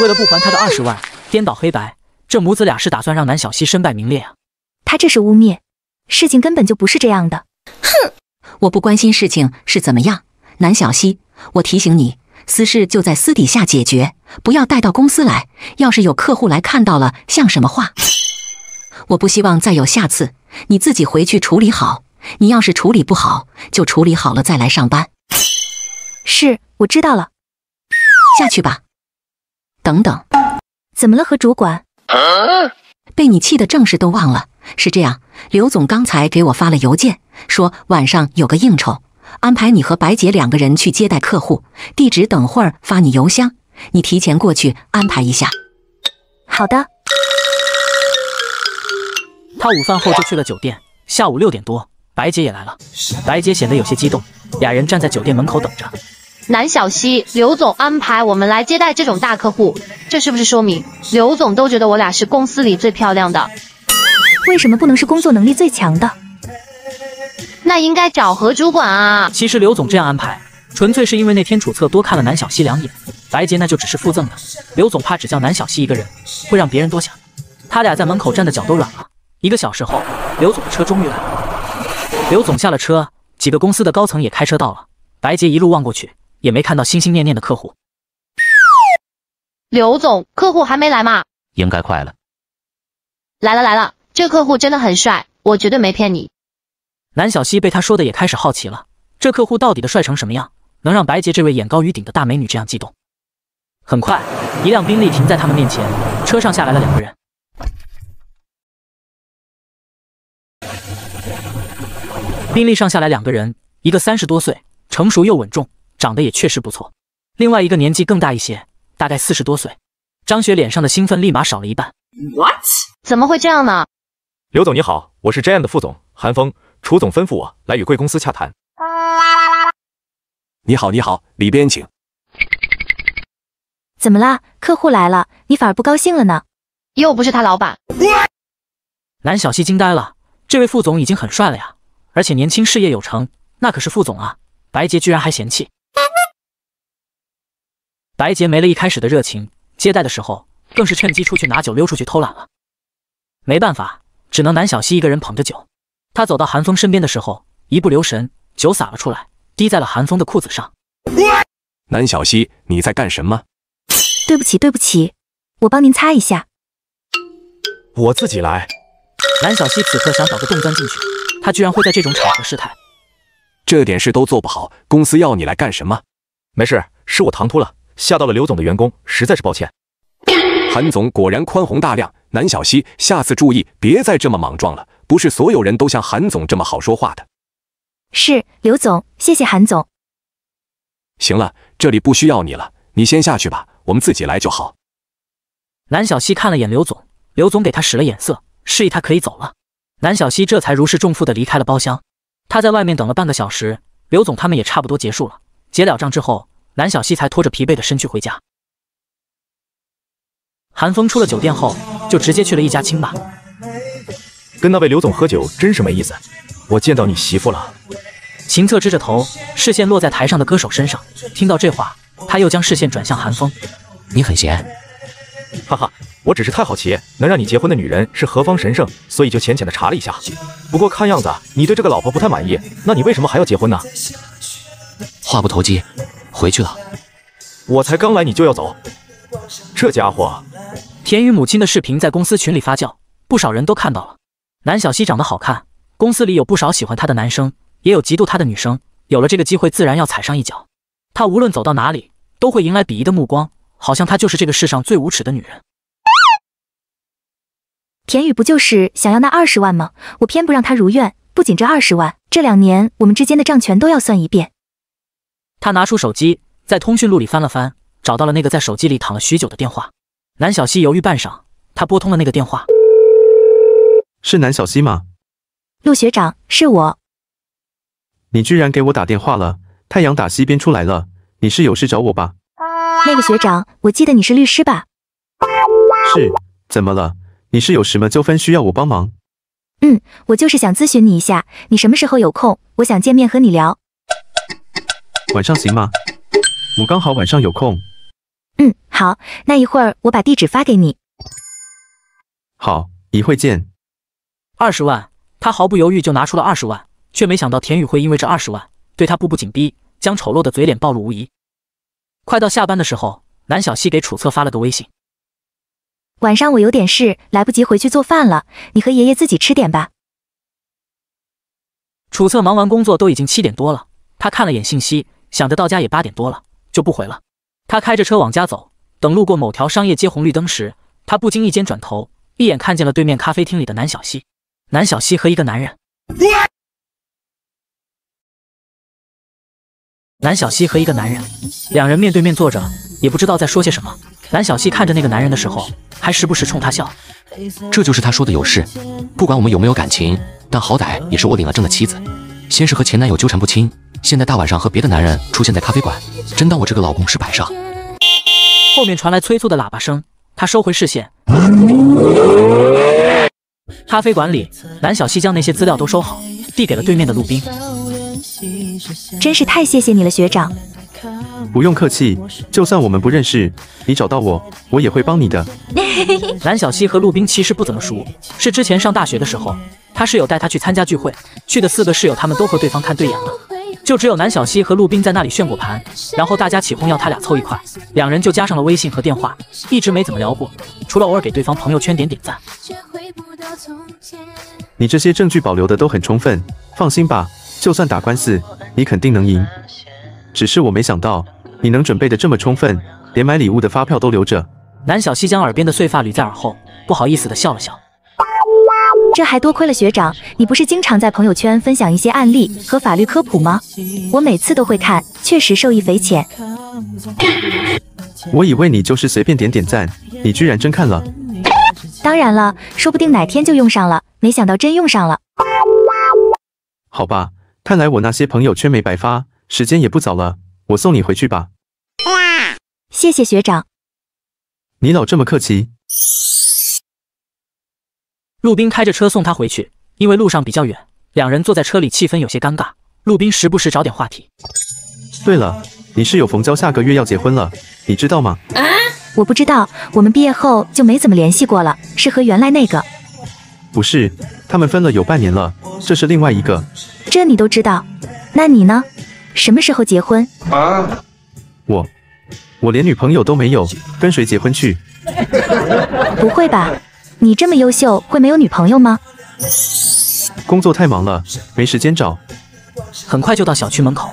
S1: 为了不还他的二十万，颠倒黑白。这母子俩是打算让南小西身败名裂啊！他这是污蔑，事情
S2: 根本就不是这样的。哼，我不关心事情是怎么样。南小西，我提醒你，私事就在私底下解决，不要带到公司来。要是有客户来看到了，像什么话？我不希望再有下次。你自己回去处理好，你要是处理不好，就处理好了再来上班。是，我知道了，下去吧。等等，怎么了，何主管？被你气得正事都忘了。是这样，刘总刚才给我发了邮件，说晚上有个应酬，安排你和白姐两个人去接待客户，地址等会儿发你邮箱，你提前过去安排一下。
S1: 好的。他午饭后就去了酒店，下午六点多，白姐也来了。白姐显得有些激动，俩人站在酒店门口等着。
S6: 南小西，刘总安排我们来接待这种大客户，这是不是说明刘总都觉得我俩是公司里最漂亮的？
S2: 为什么不能是工作能力最强的？
S1: 那应该找何主管啊！其实刘总这样安排，纯粹是因为那天楚策多看了南小西两眼，白洁那就只是附赠的。刘总怕只叫南小西一个人，会让别人多想。他俩在门口站的脚都软了。一个小时后，刘总的车终于来了。刘总下了车，几个公司的高层也开车到了。白洁一路望过去。也没看到心心念念的客户，
S6: 刘总，客户还没来吗？应该快了。来了来了，这客户真的很帅，我绝对没骗你。
S1: 南小西被他说的也开始好奇了，这客户到底的帅成什么样，能让白洁这位眼高于顶的大美女这样激动？很快，一辆宾利停在他们面前，车上下来了两个人。宾利上下来两个人，一个三十多岁，成熟又稳重。长得也确实不错。另外一个年纪更大一些，大概四十多岁。张雪脸上的兴奋立马少了一半。What？怎么会这样呢？刘总你好，我是 J M 的副总韩风，
S5: 楚总吩咐我来与贵公司洽谈。你好你好，里
S1: 边请。
S2: 怎么啦？客户来了，你反而不高兴了呢？又不是他老板。
S1: 南小西惊呆了，这位副总已经很帅了呀，而且年轻事业有成，那可是副总啊！白洁居然还嫌弃。白洁没了一开始的热情，接待的时候更是趁机出去拿酒溜出去偷懒了。没办法，只能南小西一个人捧着酒。他走到韩风身边的时候，一不留神酒洒了出来，滴在了韩风的裤子上。
S5: 南小西，你在干什么？
S1: 对不起，对不起，我帮您擦一下。
S5: 我自己来。
S1: 南小西此刻想找个洞钻进去，他居然会在这种场合失态，
S5: 这点事都做不好，公司要你来干什么？没事，是我唐突了。吓到了刘总的员工，实在是抱歉。韩总果然宽宏大量，南小溪，下次注意，别再这么莽撞了。不是所有人都像韩总这么好说话的。
S2: 是刘总，谢谢韩总。
S5: 行了，
S1: 这里不需要你了，你先下去吧，我们自己来就好。南小溪看了眼刘总，刘总给他使了眼色，示意他可以走了。南小溪这才如释重负的离开了包厢。他在外面等了半个小时，刘总他们也差不多结束了。结了账之后。南小西才拖着疲惫的身躯回家。韩风出了酒店后，就直接去了一家清吧，跟那位刘总喝酒真是没意思？我见到你媳妇了。秦策支着头，视线落在台上的歌手身上，听到这话，他又将视线转向韩风：“你很闲，
S5: 哈哈，我只是太好奇，能让你结婚的女人是何方神圣，所以就浅浅的查了一下。不过看样子，你对这个老婆不太满意，那你为什么还要结婚呢？话不投机。”回
S1: 去了，我才刚来，你就要走，这家伙！田雨母亲的视频在公司群里发酵，不少人都看到了。南小溪长得好看，公司里有不少喜欢她的男生，也有嫉妒她的女生。有了这个机会，自然要踩上一脚。她无论走到哪里，都会迎来鄙夷的目光，好像她就是这个世上最无耻的女人。
S2: 田雨不就是想要那二十万吗？我偏不让他如愿。不仅这二十万，这两年我们之间的账全都要算一遍。
S1: 他拿出手机，在通讯录里翻了翻，找到了那个在手机里躺了许久的电话。南小西犹豫半晌，他拨通了那个电话。
S8: 是南小西吗？陆学长，是我。你居然给我打电话了？太阳打西边出来了？你是有事找我吧？
S2: 那个学长，我记得你是律师吧？
S8: 是。怎么了？你是有什么纠纷需要我帮忙？
S2: 嗯，我就是想咨询你一下，你什么时候有空？我想见面和你聊。
S8: 晚上行吗？我刚好晚上有空。
S2: 嗯，好，那一会儿我把地址发给你。
S8: 好，一会见。二
S1: 十万，他毫不犹豫就拿出了二十万，却没想到田宇会因为这二十万对他步步紧逼，将丑陋的嘴脸暴露无遗。快到下班的时候，南小西给楚策发了个微信：
S2: 晚上我有点事，来不及回去做饭了，你和爷爷自己吃点吧。
S1: 楚策忙完工作都已经七点多了，他看了眼信息。想着到家也八点多了，就不回了。他开着车往家走，等路过某条商业街红绿灯时，他不经意间转头，一眼看见了对面咖啡厅里的南小西。南小西和一个男人，南小西和一个男人，两人面对面坐着，也不知道在说些什么。南小西看着那个男人的时候，还时不时冲他笑。
S4: 这就是他说的有事，不管我们有没有感情，但好歹也是我领了证的妻子。先是和前男友纠缠不清。现在大晚上和别的男人出现在咖啡馆，真当我这个老公是摆设？
S1: 后面传来催促的喇叭声，他收回视线。咖啡馆里，蓝小溪将那些资料都收好，
S8: 递给了对面的陆冰。
S2: 真是太谢谢你了，学长。
S8: 不用客气，就算我们不认识，你找到我，我也会帮你的。
S1: 蓝 小溪和陆冰其实不怎么熟，是之前上大学的时候，他室友带他去参加聚会，去的四个室友他们都和对方看对眼了。就只有南小西和陆斌在那里炫果盘，然后大家起哄要他俩凑一块，两人就加上了微信和电话，一直没怎么聊过，除了偶尔给对方朋友圈点点赞。
S8: 你这些证据保留的都很充分，放心吧，就算打官司，你肯定能赢。只是我没想到你能准备的这么充分，连买礼物的发票都留着。南小西将耳边的碎发捋在耳后，不好意思的笑了笑。
S2: 这还多亏了学长，你不是经常在朋友圈分享一些案例和法律科普吗？我每次都会看，确实受益匪浅。
S8: 我以为你就是随便点点赞，你居然真看了。
S2: 当然了，说不定哪天就用上了，没想到真用上了。
S8: 好吧，看来我那些朋友圈没白发，时间也不早了，我送你回去吧。
S2: 谢谢学长，
S8: 你老这么客气。
S1: 陆斌开着车送他回去，因为路上比较远，两人坐在车里气氛有些尴尬。陆斌时不时找点话题。
S8: 对了，你室友冯娇，下个月要结婚了，你知道吗？
S1: 啊，我不知道，我们毕业后就没怎么联系
S2: 过了，是和原来那个？
S8: 不是，他们分了有半年了，这是另外一个。
S2: 这你都知道，那你呢？什么时候结婚？
S8: 啊，我，我连女朋友都没有，跟谁结婚去？
S9: 不会吧？
S2: 你这么优秀，会没有女朋友吗？
S8: 工作太忙了，没时间找。很快就到小区门口。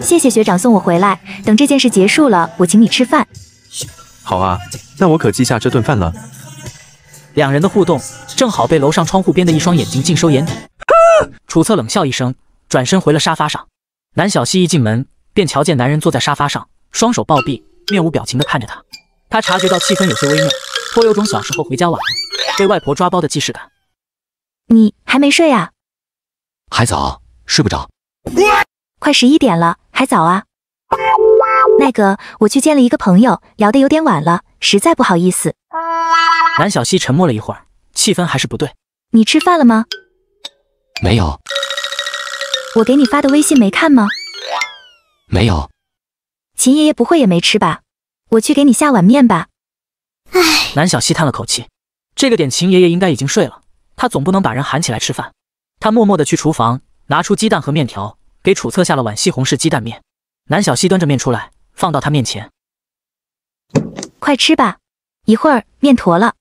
S2: 谢谢学长送我回来。等这件事结束了，我请你吃饭。
S8: 好啊，那我可记下这顿饭了。
S1: 两人的互动正好被楼上窗户边的一双眼睛尽收眼底。楚策冷笑一声，转身回了沙发上。南小溪一进门便瞧见男人坐在沙发上，双手抱臂，面无表情地看着他。他察觉到气氛有些微妙。颇有种小时候回家晚被外婆抓包的既视感。你还没睡啊？
S4: 还早，睡不着。
S2: 快十一点了，还早啊。那个，我去见了一个朋友，聊的有点晚了，实在不好意思。
S1: 南小西沉默了一会儿，气氛还是不对。
S2: 你吃饭了吗？没有。我给你发的微信没看吗？没有。秦
S1: 爷爷不会也没吃吧？我去给你下碗面吧。南小西叹了口气，这个点秦爷爷应该已经睡了，他总不能把人喊起来吃饭。他默默地去厨房拿出鸡蛋和面条，给楚策下了碗西红柿鸡蛋面。南小西端着面出来，放到他面前，
S2: 快吃吧，一会儿面坨了。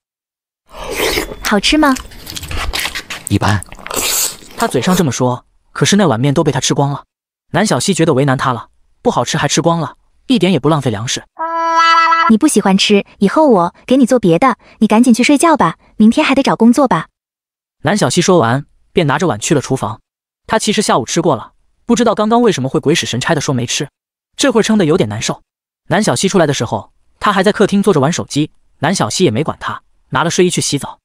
S1: 好吃吗？一般。他嘴上这么说，可是那碗面都被他吃光了。南小西觉得为难他了，不好吃还吃光了，一点也不浪费粮食。你不喜
S2: 欢吃，以后我给你做别的。你赶紧去睡觉吧，明天还得找工作吧。
S1: 南小西说完，便拿着碗去了厨房。她其实下午吃过了，不知道刚刚为什么会鬼使神差的说没吃，这会儿撑得有点难受。南小西出来的时候，他还在客厅坐着玩手机。南小西也没管他，拿了睡衣去洗澡。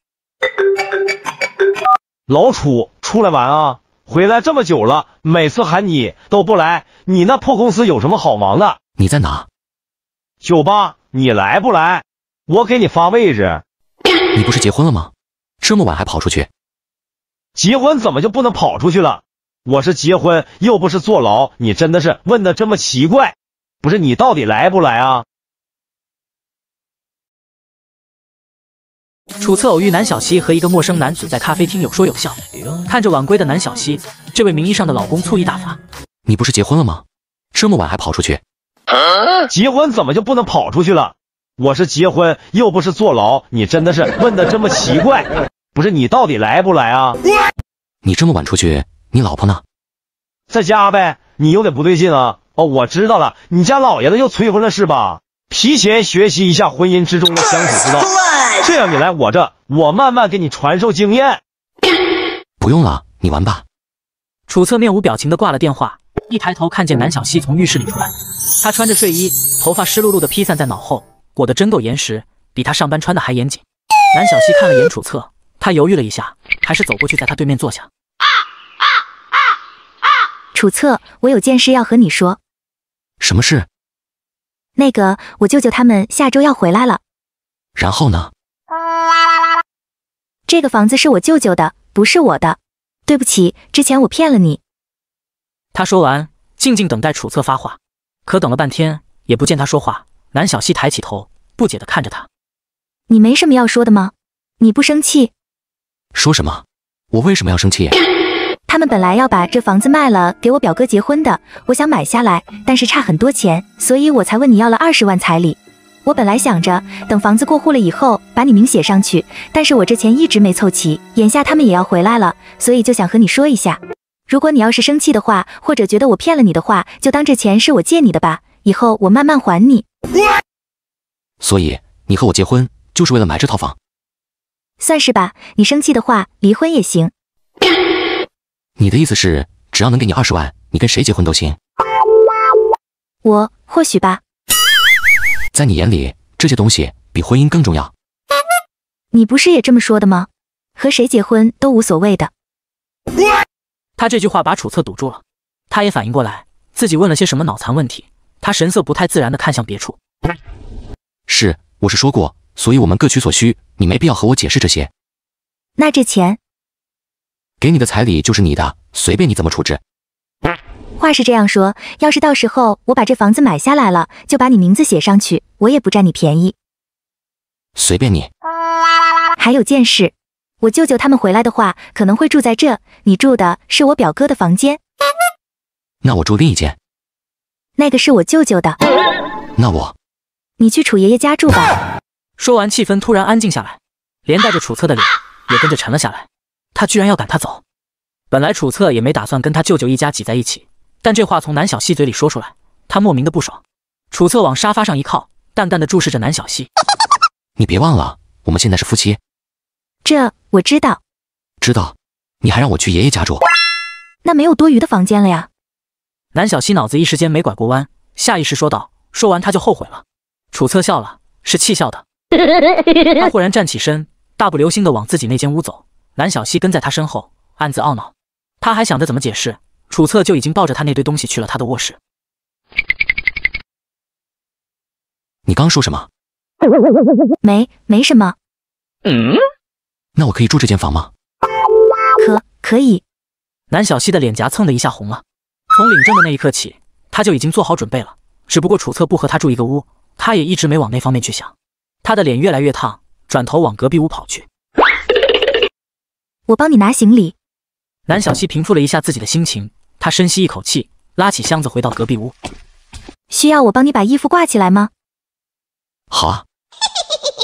S5: 老楚，出来玩啊！回来这么久了，每次喊你都不来，你那破公司有什么好忙的？你在哪？酒吧。你来不来？我给你发位置。你不是结婚了吗？这么晚还跑出去？结婚怎么就不能跑出去了？我是结婚又不是坐牢。你真的是问的这么奇怪？不
S1: 是你到底来不来啊？楚策偶遇南小溪和一个陌生男子在咖啡厅有说有笑，看着晚归的南小溪，这位名义上的老公醋意大发。
S4: 你不是结婚了吗？这么晚还跑出去？
S5: 结婚怎么就不能跑出去了？我是结婚又不是坐牢，你真的是问的这么奇怪？不是你到底来不来啊？
S4: 你这么晚出去，
S7: 你老婆呢？
S5: 在家呗。你有点不对劲啊。哦，我知道了，你家老爷子又催婚了是吧？提前学习一下婚姻之中的相处之道，这样
S1: 你来我这，我慢慢给你传授经验。
S4: 不用了，你玩吧。
S1: 楚策面无表情地挂了电话，一抬头看见南小西从浴室里出来，他穿着睡衣，头发湿漉漉的披散在脑后，裹得真够严实，比他上班穿的还严谨。南小西看了眼楚策，他犹豫了一下，还是走过去，在他对面坐下。楚策，我有件事要和
S2: 你说。什么事？那个，我舅舅他们下周要回来了。然后呢？这个房子是我舅舅的，不是我的。对不起，之前我骗了你。
S1: 他说完，静静等待楚策发话，可等了半天也不见他说话。南小西抬起头，不解的看着他：“
S2: 你没什么要说的吗？
S1: 你不生气？”“说什么？我为什么要生气？”“
S2: 他们本来要把这房子卖了，给我表哥结婚的。我想买下来，但是差很多钱，所以我才问你要了二十万彩礼。”我本来想着等房子过户了以后把你名写上去，但是我这钱一直没凑齐，眼下他们也要回来了，所以就想和你说一下。如果你要是生气的话，或者觉得我骗了你的话，就当这钱是我借你的吧，以后我慢慢还你。
S4: 所以你和我结婚就是为了买这套房？
S2: 算是吧。你生气的话，离婚也行。
S4: 你的意思是，只要能给你二十万，你跟谁结婚都行？
S2: 我或许吧。
S4: 在你眼里，这些东西比婚姻更重要。
S2: 你不是也这么说的吗？和谁结婚都无所谓的。
S1: 他这句话把楚策堵住了，他也反应过来自己问了些什么脑残问题。他神色不太自然的看向别处。
S4: 是，我是说过，所以我们各取所需，你没必要和我解释这些。
S1: 那这钱，
S4: 给你的彩礼就是你的，随便你怎么处置。
S2: 话是这样说，要是到时候我把这房子买下来了，就把你名字写上去，我也不占你便宜。随便你。还有件事，我舅舅他们回来的话，可能会住在这。你住的是我表哥的房间。
S4: 那我住另一间。
S2: 那个是我舅舅的。
S1: 那我……你去楚爷爷家住吧。说完，气氛突然安静下来，连带着楚策的脸也跟着沉了下来。他居然要赶他走。本来楚策也没打算跟他舅舅一家挤在一起。但这话从南小西嘴里说出来，他莫名的不爽。楚策往沙发上一靠，淡淡的注视着南小西：“
S4: 你别忘了，我们现在是夫妻。”“
S1: 这我知道。”“
S4: 知道？”“你还让我去爷爷家住？”“
S1: 那没有多余的房间了呀。”南小西脑子一时间没拐过弯，下意识说道。说完他就后悔了。楚策笑了，是气笑的。他忽然站起身，大步流星的往自己那间屋走。南小西跟在他身后，暗自懊恼。他还想着怎么解释。楚策就已经抱着他那堆东西去了他的卧室。
S4: 你刚说什么？
S2: 没，没什么。
S4: 嗯，那我可以住这间房吗？
S1: 可，可以。南小西的脸颊蹭的一下红了。从领证的那一刻起，他就已经做好准备了。只不过楚策不和他住一个屋，他也一直没往那方面去想。他的脸越来越烫，转头往隔壁屋跑去。我帮你拿行李。南小西平复了一下自己的心情。他深吸一口气，拉起箱子回到隔壁屋。需要我帮
S2: 你把衣服挂起来吗？
S1: 好啊。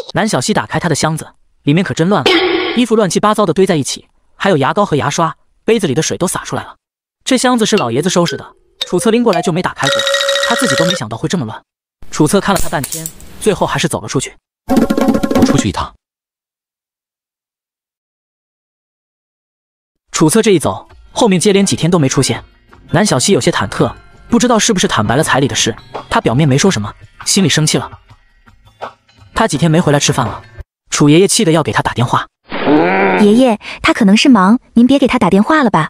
S1: 南小西打开他的箱子，里面可真乱了，衣服乱七八糟的堆在一起，还有牙膏和牙刷，杯子里的水都洒出来了。这箱子是老爷子收拾的，楚策拎过来就没打开过，他自己都没想到会这么乱。楚策看了他半天，最后还是走了出去。
S4: 我出去一趟。
S1: 楚策这一走。后面接连几天都没出现，南小西有些忐忑，不知道是不是坦白了彩礼的事。他表面没说什么，心里生气了。他几天没回来吃饭了，楚爷爷气得要给他打电话。
S2: 爷爷，他可能是忙，您别给他打电话了吧？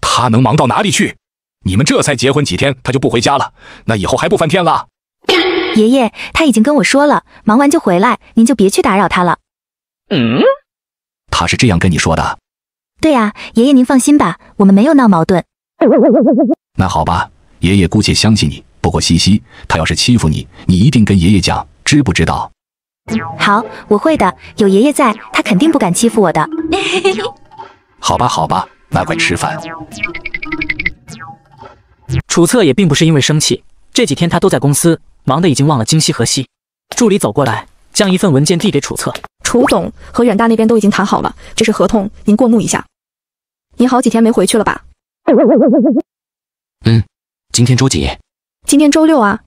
S4: 他能忙到哪里去？你们这才结婚几天，他就不回家了，那以后还不翻
S2: 天了？爷爷，他已经跟我说了，忙完就回来，您就别去打扰他了。
S4: 嗯，他是这样跟你说的。
S2: 对呀，爷爷您放心吧，我们没有闹矛盾。
S4: 那好吧，爷爷姑且相信你。不过西西，他要是欺负你，你一定跟爷爷讲，知不知道？
S2: 好，我会的。
S1: 有爷爷在，他肯定不敢欺负我的。嘿嘿嘿。
S4: 好吧，好吧，那快吃饭。
S1: 楚策也并不是因为生气，这几天他都在公司，忙得已经忘了今夕何夕。助理走过来，将一份文件递给楚策。
S2: 楚董和远大那边都已经谈好了，这是合同，您过目一下。你好几天没回去了吧？
S4: 嗯，今天周几？
S2: 今天周六啊？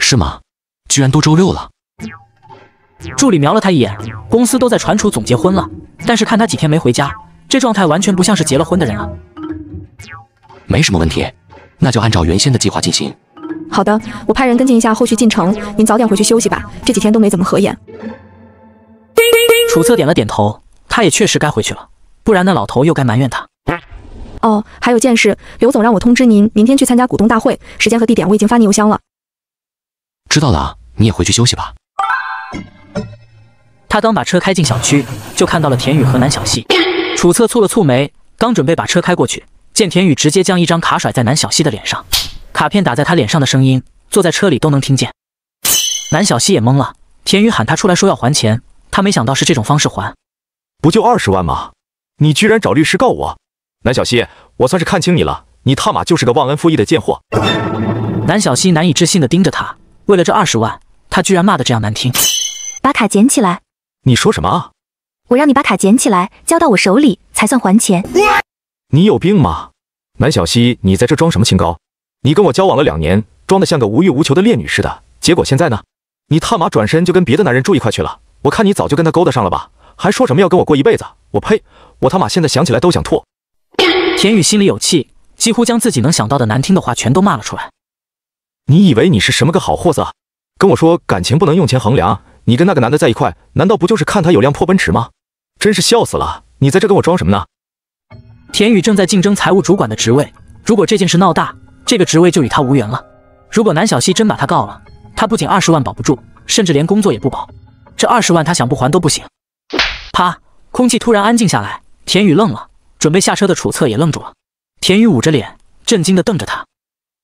S1: 是吗？居然都周六了。助理瞄了他一眼，公司都在传楚总结婚了，但是看他几天没回家，这状态完全不像是结了婚的人啊。
S4: 没什么问题，那就按照原先的计划进行。
S2: 好的，我派人跟进一下后续进程。您早点回去休息吧，这几天都没怎么合眼。
S1: 楚策点了点头，他也确实该回去了。不然那老头又该埋怨他。
S2: 哦，还有件事，刘总让我通知您，明天去参加股东大会，时间和地点我
S1: 已经发你邮箱了。
S4: 知道了你也回去休息吧。
S1: 他刚把车开进小区，就看到了田宇和南小西。楚策蹙了蹙眉，刚准备把车开过去，见田宇直接将一张卡甩在南小西的脸上，卡片打在他脸上的声音，坐在车里都能听见。南小西也懵了，田宇喊他出来说要还钱，他没想到是这种方式还，
S5: 不就二十万吗？你居然找律师告我，南小西，我算是看清你了，你他妈就是个忘恩负义的贱货！南
S1: 小西难以置信地盯着他，为了这二十万，他居然骂得这样难听。把卡捡起来！你说什么？
S2: 我让你把卡捡起来，交到我手里才算还钱。
S5: 你有病吗？南小西，你在这装什么清高？你跟我交往了两年，装得像个无欲无求的烈女似的，结果现在呢？你他妈转身就跟别的男人住一块去了，我看你早就跟他勾搭上了吧？还说什么要跟我过一辈子？我呸！我他妈现在想起来都想吐。田宇心里有气，几乎将自己能想到的难听的话全都骂了出来。你以为你是什么个好货色？跟我说感情不能用钱衡量，你跟那个男的在一块，难道不就是看他有辆破奔驰吗？真是笑死了！你在这跟我装什么呢？
S1: 田宇正在竞争财务主管的职位，如果这件事闹大，这个职位就与他无缘了。如果南小溪真把他告了，他不仅二十万保不住，甚至连工作也不保。这二十万他想不还都不行。啪！空气突然安静下来，田宇愣了，准备下车的楚策也愣住了。田宇捂着脸，震惊地瞪着他：“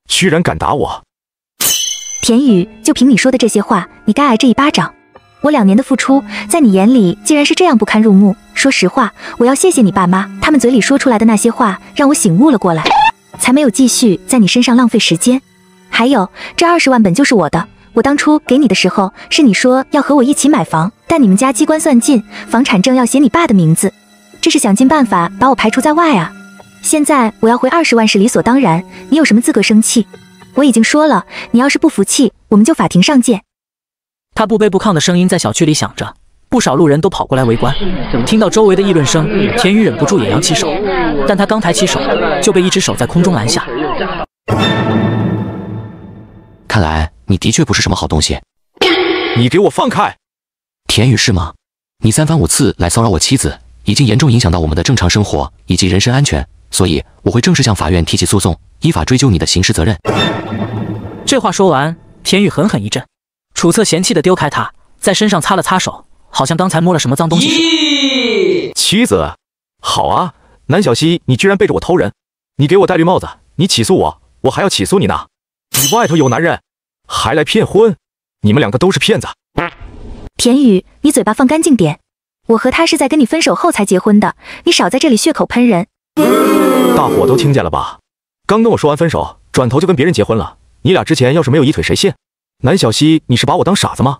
S1: 居然敢打我！”
S2: 田宇，就凭你说的这些话，你该挨这一巴掌。我两年的付出，在你眼里竟然是这样不堪入目。说实话，我要谢谢你爸妈，他们嘴里说出来的那些话，让我醒悟了过来，才没有继续在你身上浪费时间。还有，这二十万本就是我的。我当初给你的时候，是你说要和我一起买房，但你们家机关算尽，房产证要写你爸的名字，这是想尽办法把我排除在外啊！现在我要回二十万是理所当然，你有什么资格生气？我已经说了，你要是不服气，我们就法庭上见。
S1: 他不卑不亢的声音在小区里响着，不少路人都跑过来围观。听到周围的议论声，田宇忍不住也扬起手，但他刚抬起手，就被一只手在空中拦下。
S4: 看来。你的确不是什么好东西，你给我放开！田宇是吗？你三番五次来骚扰我妻子，已经严重影响到我们的正常生活以及人身安全，所以我会正式向法院提起诉讼，依法追究你的刑事责任。
S1: 这话说完，田宇狠狠一震。楚策嫌弃的丢开他，在身上擦了擦手，好像刚才摸了什么脏东
S5: 西。妻子，好啊，南小溪，你居然背着我偷人！你给我戴绿帽子，你起诉我，我还要起诉你呢！你外头有男人！还来骗婚！你们两个都是骗子！
S2: 田宇，你嘴巴放干净点！我和他是在跟你分手后才结婚的，你少在这里血口喷人！
S5: 大伙都听见了吧？刚跟我说完分手，转头就跟别人结婚了。你俩之前要是没有一腿，谁信？南小溪，你是把我当傻子吗？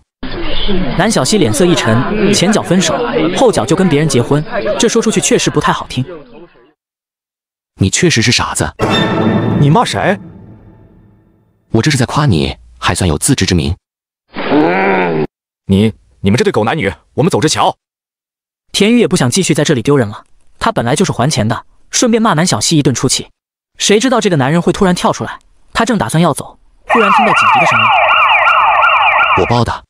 S5: 南小溪脸色一
S1: 沉，前脚分手，后脚就跟别人结婚，这说出去确实不太好听。你确实是傻子，你骂谁？我这是在夸你。还算有自知之明，你你们这对狗男女，我们走着瞧。田宇也不想继续在这里丢人了，他本来就是还钱的，顺便骂南小西一顿出气。谁知道这个男人会突然跳出来？他正打算要走，忽然听到警笛的声音，
S7: 我报的。